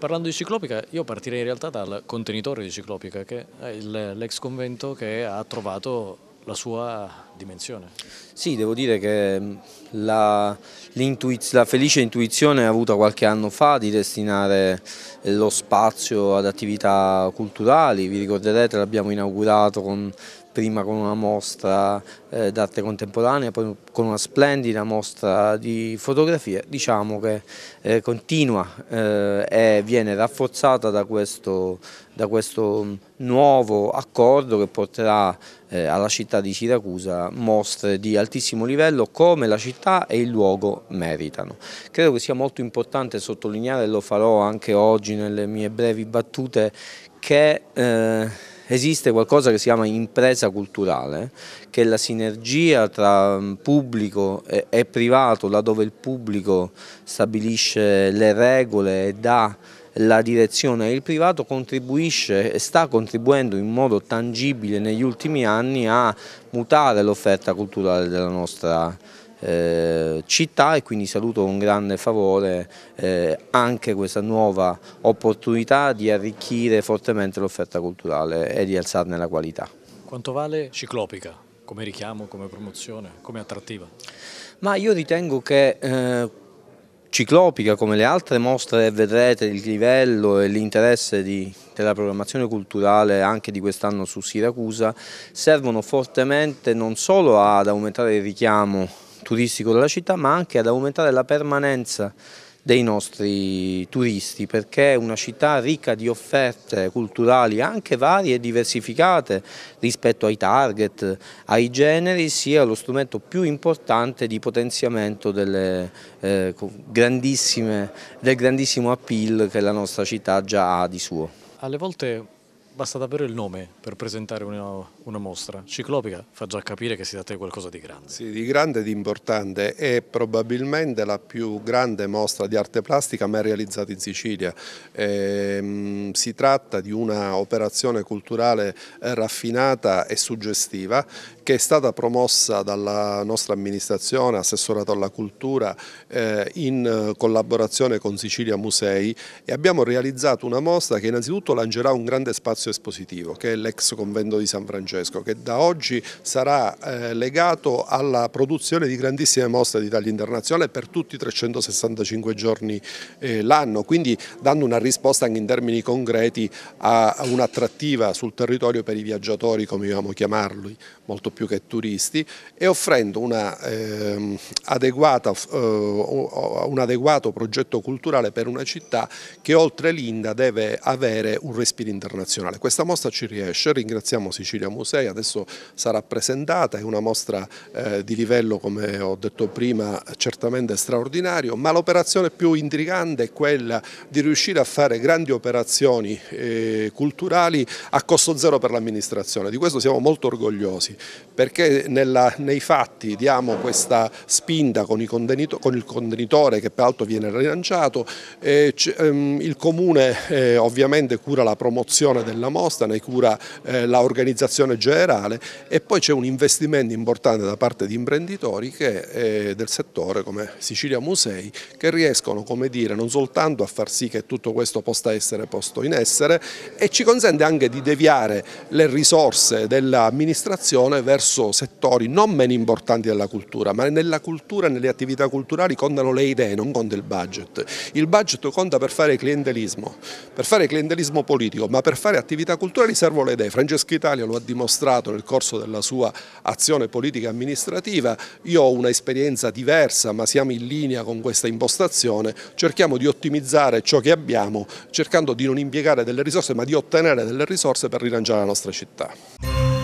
Parlando di ciclopica, io partirei in realtà dal contenitore di ciclopica, che è l'ex convento che ha trovato la sua dimensione. Sì, devo dire che mm, la, la felice intuizione avuta qualche anno fa di destinare eh, lo spazio ad attività culturali, vi ricorderete l'abbiamo inaugurato con prima con una mostra eh, d'arte contemporanea, poi con una splendida mostra di fotografie, diciamo che eh, continua eh, e viene rafforzata da questo, da questo mm, nuovo accordo che porterà eh, alla città di Siracusa mostre di altissimo livello come la città e il luogo meritano. Credo che sia molto importante sottolineare, e lo farò anche oggi nelle mie brevi battute, che eh, esiste qualcosa che si chiama impresa culturale, che è la sinergia tra mm, pubblico e, privato, laddove il pubblico stabilisce le regole e dà la direzione il privato contribuisce e sta contribuendo in modo tangibile negli ultimi anni a mutare l'offerta culturale della nostra città eh, città e quindi saluto con grande favore eh, anche questa nuova opportunità di arricchire fortemente l'offerta culturale e di alzarne la qualità. Quanto vale Ciclopica come richiamo, come promozione, come attrattiva? Ma io ritengo che eh, ciclopica come le altre mostre vedrete il livello e l'interesse della programmazione culturale anche di quest'anno su Siracusa servono fortemente non solo ad aumentare il richiamo turistico della città ma anche ad aumentare la permanenza dei nostri turisti perché è una città ricca di offerte culturali anche varie e diversificate rispetto ai target, ai generi sia lo strumento più importante di potenziamento delle, eh, del grandissimo appeal che la nostra città già ha di suo. Alle volte basta davvero il nome per presentare una, una, mostra. Ciclopica fa già capire che si tratta di qualcosa di grande. Sì, di grande e di importante. È probabilmente la più grande mostra di arte plastica mai realizzata in Sicilia. Ehm, si tratta di una operazione culturale eh, raffinata e suggestiva che è stata promossa dalla nostra amministrazione, assessorato alla cultura, eh, in eh, collaborazione con Sicilia Musei e abbiamo realizzato una mostra che innanzitutto lancerà un grande spazio spazio espositivo che è l'ex convento di San Francesco che da oggi sarà eh, legato alla produzione di grandissime mostre di taglia internazionale per tutti i 365 giorni eh, l'anno, quindi dando una risposta anche in termini concreti a, a un'attrattiva sul territorio per i viaggiatori come io amo chiamarli, molto più che turisti e offrendo una, ehm, eh, adeguata, un adeguato progetto culturale per una città che oltre l'Inda deve avere un respiro internazionale nazionale. Questa mostra ci riesce, ringraziamo Sicilia Musei, adesso sarà presentata, è una mostra eh, di livello come ho detto prima certamente straordinario, ma l'operazione più intrigante è quella di riuscire a fare grandi operazioni eh, culturali a costo zero per l'amministrazione, di questo siamo molto orgogliosi perché nella, nei fatti diamo questa spinta con, con, il contenitore che peraltro viene rilanciato, eh, ehm, il comune eh, ovviamente cura la promozione della della mostra, ne cura eh, l'organizzazione generale e poi c'è un investimento importante da parte di imprenditori che, eh, del settore come Sicilia Musei che riescono come dire, non soltanto a far sì che tutto questo possa essere posto in essere e ci consente anche di deviare le risorse dell'amministrazione verso settori non meno importanti della cultura, ma nella cultura e nelle attività culturali contano le idee, non conta il budget. Il budget conta per fare clientelismo, per fare clientelismo politico, ma per fare attività attività culturali servono le idee. Francesco Italia lo ha dimostrato nel corso della sua azione politica e amministrativa. Io ho un'esperienza diversa, ma siamo in linea con questa impostazione. Cerchiamo di ottimizzare ciò che abbiamo, cercando di non impiegare delle risorse, ma di ottenere delle risorse per rilanciare la nostra città.